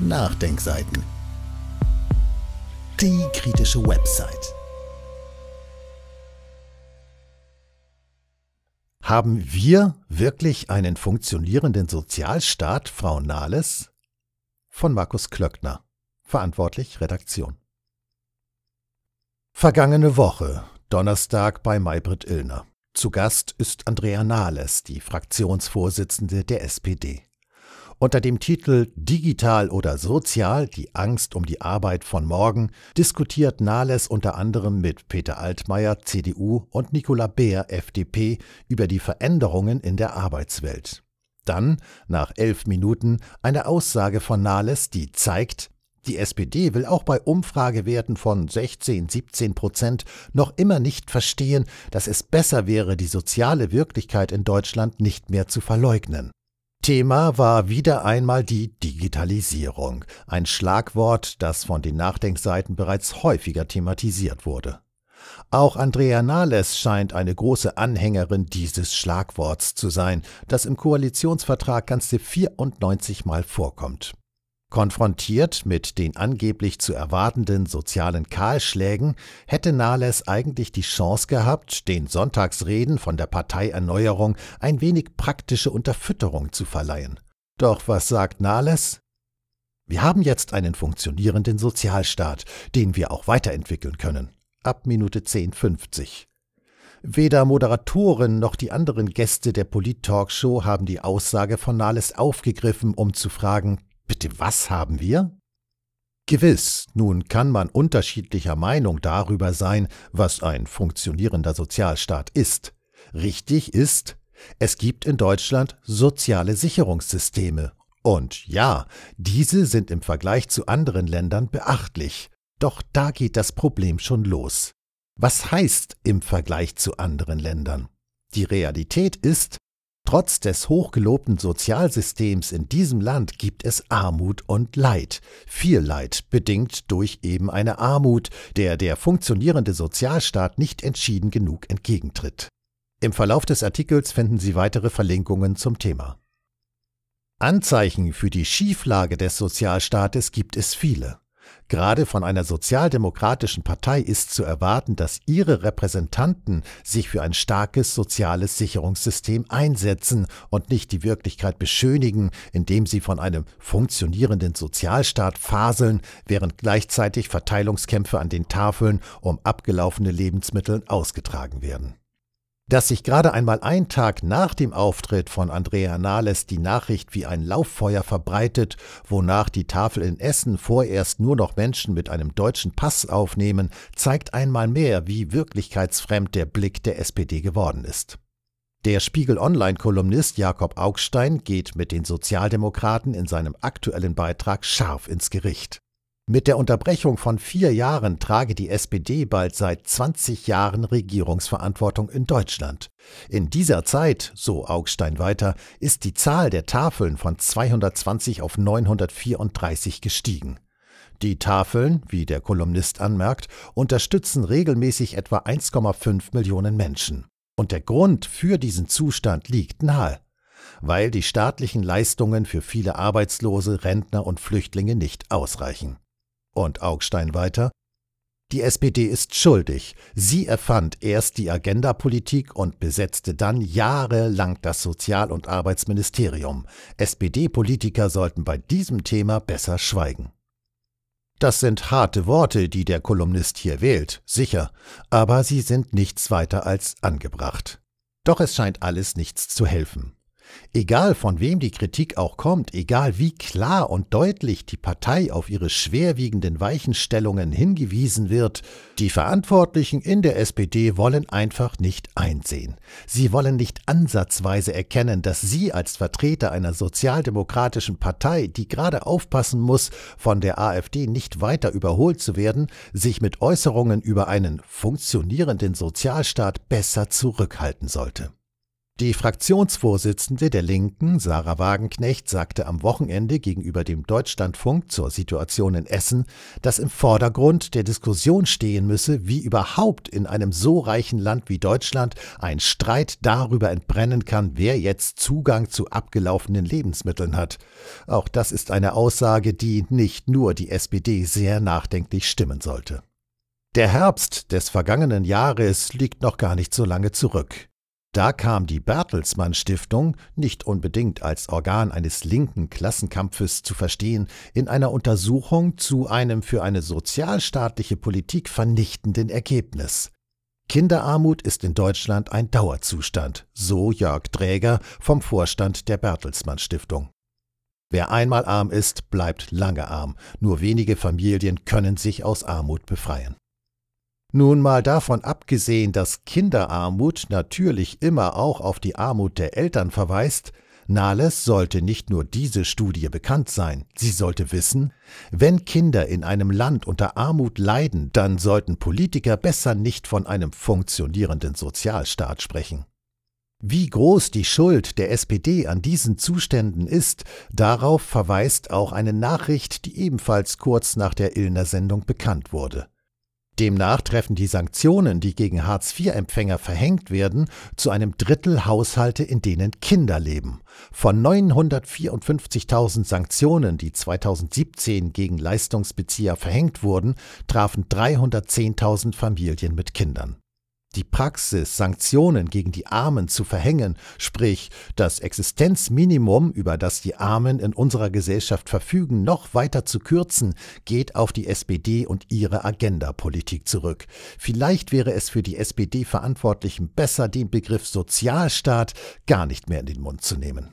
Nachdenkseiten. Die kritische Website. Haben wir wirklich einen funktionierenden Sozialstaat, Frau Nahles? Von Markus Klöckner. Verantwortlich Redaktion. Vergangene Woche, Donnerstag bei Maybrit Illner. Zu Gast ist Andrea Nahles, die Fraktionsvorsitzende der SPD. Unter dem Titel Digital oder Sozial, die Angst um die Arbeit von morgen, diskutiert Nahles unter anderem mit Peter Altmaier, CDU und Nicola Beer, FDP, über die Veränderungen in der Arbeitswelt. Dann, nach elf Minuten, eine Aussage von Nahles, die zeigt, die SPD will auch bei Umfragewerten von 16, 17 Prozent noch immer nicht verstehen, dass es besser wäre, die soziale Wirklichkeit in Deutschland nicht mehr zu verleugnen. Thema war wieder einmal die Digitalisierung, ein Schlagwort, das von den Nachdenkseiten bereits häufiger thematisiert wurde. Auch Andrea Nahles scheint eine große Anhängerin dieses Schlagworts zu sein, das im Koalitionsvertrag ganze 94 Mal vorkommt. Konfrontiert mit den angeblich zu erwartenden sozialen Kahlschlägen hätte Nahles eigentlich die Chance gehabt, den Sonntagsreden von der Parteierneuerung ein wenig praktische Unterfütterung zu verleihen. Doch was sagt Nahles? Wir haben jetzt einen funktionierenden Sozialstaat, den wir auch weiterentwickeln können. Ab Minute 10.50. Weder Moderatoren noch die anderen Gäste der Polit-Talkshow haben die Aussage von Nahles aufgegriffen, um zu fragen, Bitte, was haben wir? Gewiss, nun kann man unterschiedlicher Meinung darüber sein, was ein funktionierender Sozialstaat ist. Richtig ist, es gibt in Deutschland soziale Sicherungssysteme. Und ja, diese sind im Vergleich zu anderen Ländern beachtlich. Doch da geht das Problem schon los. Was heißt im Vergleich zu anderen Ländern? Die Realität ist, Trotz des hochgelobten Sozialsystems in diesem Land gibt es Armut und Leid. Viel Leid, bedingt durch eben eine Armut, der der funktionierende Sozialstaat nicht entschieden genug entgegentritt. Im Verlauf des Artikels finden Sie weitere Verlinkungen zum Thema. Anzeichen für die Schieflage des Sozialstaates gibt es viele. Gerade von einer sozialdemokratischen Partei ist zu erwarten, dass ihre Repräsentanten sich für ein starkes soziales Sicherungssystem einsetzen und nicht die Wirklichkeit beschönigen, indem sie von einem funktionierenden Sozialstaat faseln, während gleichzeitig Verteilungskämpfe an den Tafeln um abgelaufene Lebensmittel ausgetragen werden. Dass sich gerade einmal ein Tag nach dem Auftritt von Andrea Nahles die Nachricht wie ein Lauffeuer verbreitet, wonach die Tafel in Essen vorerst nur noch Menschen mit einem deutschen Pass aufnehmen, zeigt einmal mehr, wie wirklichkeitsfremd der Blick der SPD geworden ist. Der Spiegel Online-Kolumnist Jakob Augstein geht mit den Sozialdemokraten in seinem aktuellen Beitrag scharf ins Gericht. Mit der Unterbrechung von vier Jahren trage die SPD bald seit 20 Jahren Regierungsverantwortung in Deutschland. In dieser Zeit, so Augstein weiter, ist die Zahl der Tafeln von 220 auf 934 gestiegen. Die Tafeln, wie der Kolumnist anmerkt, unterstützen regelmäßig etwa 1,5 Millionen Menschen. Und der Grund für diesen Zustand liegt nahe weil die staatlichen Leistungen für viele Arbeitslose, Rentner und Flüchtlinge nicht ausreichen. Und Augstein weiter. Die SPD ist schuldig. Sie erfand erst die Agendapolitik und besetzte dann jahrelang das Sozial- und Arbeitsministerium. SPD-Politiker sollten bei diesem Thema besser schweigen. Das sind harte Worte, die der Kolumnist hier wählt, sicher, aber sie sind nichts weiter als angebracht. Doch es scheint alles nichts zu helfen. Egal von wem die Kritik auch kommt, egal wie klar und deutlich die Partei auf ihre schwerwiegenden Weichenstellungen hingewiesen wird, die Verantwortlichen in der SPD wollen einfach nicht einsehen. Sie wollen nicht ansatzweise erkennen, dass sie als Vertreter einer sozialdemokratischen Partei, die gerade aufpassen muss, von der AfD nicht weiter überholt zu werden, sich mit Äußerungen über einen funktionierenden Sozialstaat besser zurückhalten sollte. Die Fraktionsvorsitzende der Linken, Sarah Wagenknecht, sagte am Wochenende gegenüber dem Deutschlandfunk zur Situation in Essen, dass im Vordergrund der Diskussion stehen müsse, wie überhaupt in einem so reichen Land wie Deutschland ein Streit darüber entbrennen kann, wer jetzt Zugang zu abgelaufenen Lebensmitteln hat. Auch das ist eine Aussage, die nicht nur die SPD sehr nachdenklich stimmen sollte. Der Herbst des vergangenen Jahres liegt noch gar nicht so lange zurück. Da kam die Bertelsmann Stiftung, nicht unbedingt als Organ eines linken Klassenkampfes zu verstehen, in einer Untersuchung zu einem für eine sozialstaatliche Politik vernichtenden Ergebnis. Kinderarmut ist in Deutschland ein Dauerzustand, so Jörg Träger vom Vorstand der Bertelsmann Stiftung. Wer einmal arm ist, bleibt lange arm. Nur wenige Familien können sich aus Armut befreien. Nun mal davon abgesehen, dass Kinderarmut natürlich immer auch auf die Armut der Eltern verweist, Nahles sollte nicht nur diese Studie bekannt sein, sie sollte wissen, wenn Kinder in einem Land unter Armut leiden, dann sollten Politiker besser nicht von einem funktionierenden Sozialstaat sprechen. Wie groß die Schuld der SPD an diesen Zuständen ist, darauf verweist auch eine Nachricht, die ebenfalls kurz nach der Illner Sendung bekannt wurde. Demnach treffen die Sanktionen, die gegen Hartz-IV-Empfänger verhängt werden, zu einem Drittel Haushalte, in denen Kinder leben. Von 954.000 Sanktionen, die 2017 gegen Leistungsbezieher verhängt wurden, trafen 310.000 Familien mit Kindern die Praxis, Sanktionen gegen die Armen zu verhängen, sprich das Existenzminimum, über das die Armen in unserer Gesellschaft verfügen, noch weiter zu kürzen, geht auf die SPD und ihre Agendapolitik zurück. Vielleicht wäre es für die SPD-Verantwortlichen besser, den Begriff Sozialstaat gar nicht mehr in den Mund zu nehmen.